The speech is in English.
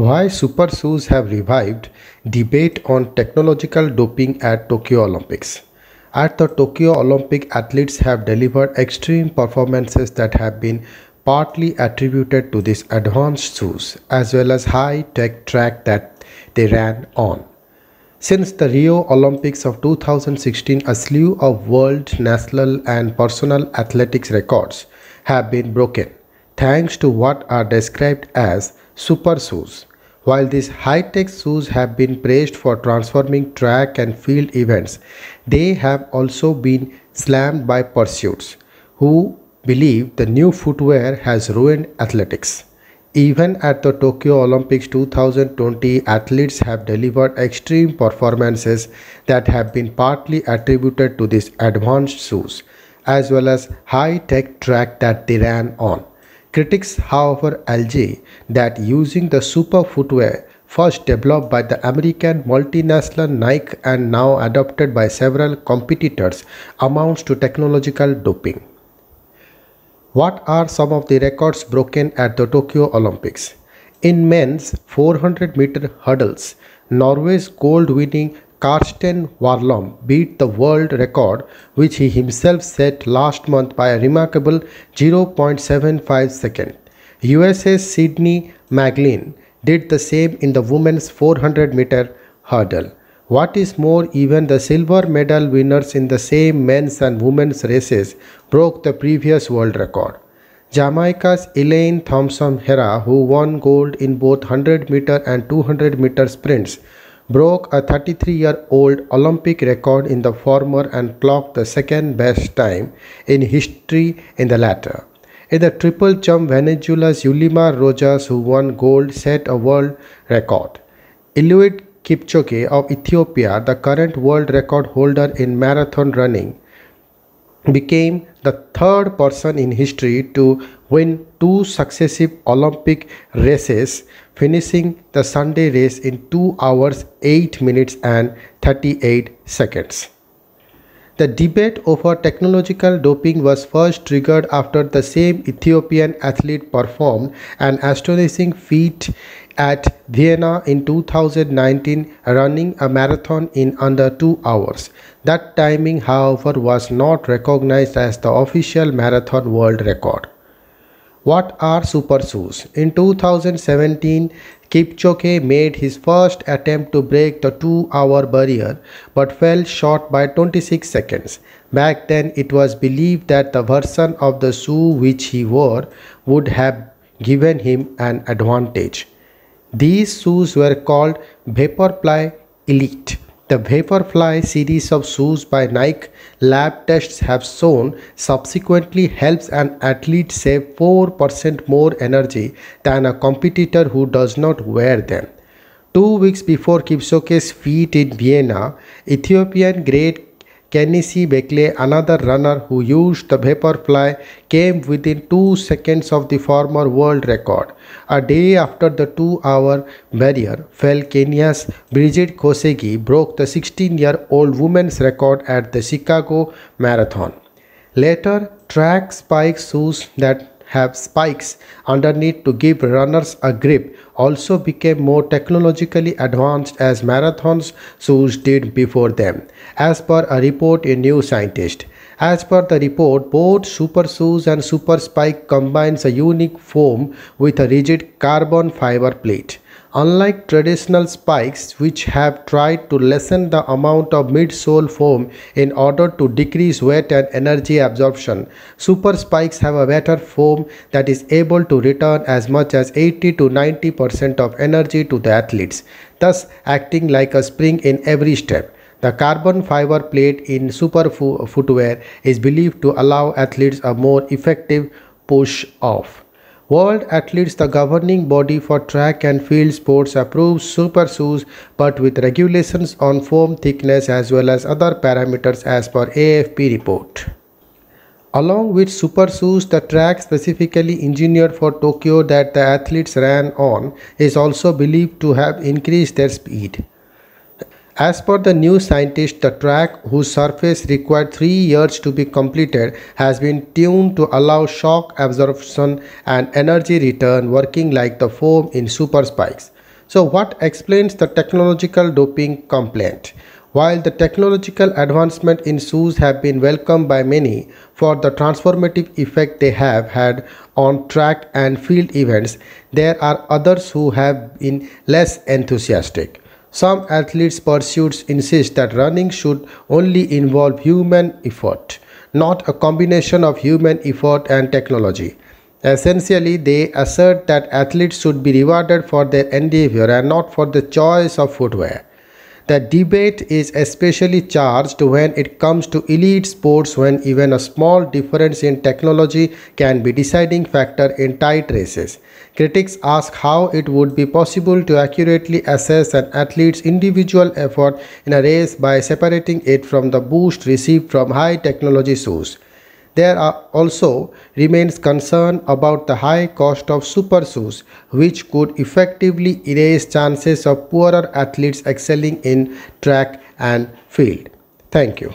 Why super shoes have revived debate on technological doping at Tokyo Olympics. At the Tokyo Olympic athletes have delivered extreme performances that have been partly attributed to these advanced shoes as well as high-tech track that they ran on. Since the Rio Olympics of 2016, a slew of world, national and personal athletics records have been broken thanks to what are described as super shoes. While these high-tech shoes have been praised for transforming track and field events, they have also been slammed by pursuits who believe the new footwear has ruined athletics. Even at the Tokyo Olympics 2020, athletes have delivered extreme performances that have been partly attributed to these advanced shoes, as well as high-tech track that they ran on. Critics, however, allege that using the super footwear first developed by the American multinational Nike and now adopted by several competitors amounts to technological doping. What are some of the records broken at the Tokyo Olympics? In men's 400 meter hurdles, Norway's gold winning Karsten Warlom beat the world record which he himself set last month by a remarkable 0.75 second. USA's Sydney Maglin did the same in the women's 400 meter hurdle. What is more, even the silver medal winners in the same men's and women's races broke the previous world record. Jamaica's Elaine Thompson Hera, who won gold in both 100 meter and 200 meter sprints, broke a 33-year-old Olympic record in the former and clocked the second best time in history in the latter. In the triple jump, Venezuela's Yulima Rojas, who won gold, set a world record. Eliud Kipchoge of Ethiopia, the current world record holder in marathon running, became the third person in history to win two successive Olympic races, finishing the Sunday race in 2 hours 8 minutes and 38 seconds. The debate over technological doping was first triggered after the same Ethiopian athlete performed an astonishing feat at Vienna in 2019 running a marathon in under 2 hours. That timing however was not recognized as the official marathon world record. What are super shoes? In 2017, Kipchoge made his first attempt to break the 2-hour barrier but fell short by 26 seconds. Back then, it was believed that the version of the shoe which he wore would have given him an advantage. These shoes were called Vaporfly Elite. The Vaporfly series of shoes by Nike lab tests have shown subsequently helps an athlete save 4% more energy than a competitor who does not wear them. Two weeks before Kipchoge's feat in Vienna, Ethiopian great C. Beckley, another runner who used the vaporfly, came within 2 seconds of the former world record. A day after the 2-hour barrier fell, Kenya's Bridget Kosgei broke the 16-year-old women's record at the Chicago Marathon. Later, track spike shoes that have spikes underneath to give runners a grip also became more technologically advanced as marathons shoes did before them, as per a report in New Scientist. As per the report, both Super Shoes and Super Spike combines a unique foam with a rigid carbon fiber plate. Unlike traditional spikes, which have tried to lessen the amount of midsole foam in order to decrease weight and energy absorption, super spikes have a better foam that is able to return as much as 80 to 90% of energy to the athletes, thus acting like a spring in every step. The carbon fiber plate in super footwear is believed to allow athletes a more effective push off. World Athletes, the governing body for track and field sports, approves super shoes but with regulations on foam thickness as well as other parameters as per AFP report. Along with super shoes, the track specifically engineered for Tokyo that the athletes ran on is also believed to have increased their speed. As per the new scientist, the track whose surface required three years to be completed has been tuned to allow shock absorption and energy return working like the foam in super spikes. So what explains the technological doping complaint? While the technological advancement in shoes have been welcomed by many for the transformative effect they have had on track and field events, there are others who have been less enthusiastic. Some athletes' pursuits insist that running should only involve human effort, not a combination of human effort and technology. Essentially, they assert that athletes should be rewarded for their endeavor and not for the choice of footwear. The debate is especially charged when it comes to elite sports when even a small difference in technology can be deciding factor in tight races. Critics ask how it would be possible to accurately assess an athlete's individual effort in a race by separating it from the boost received from high technology source. There are also remains concern about the high cost of super shoes, which could effectively erase chances of poorer athletes excelling in track and field. Thank you.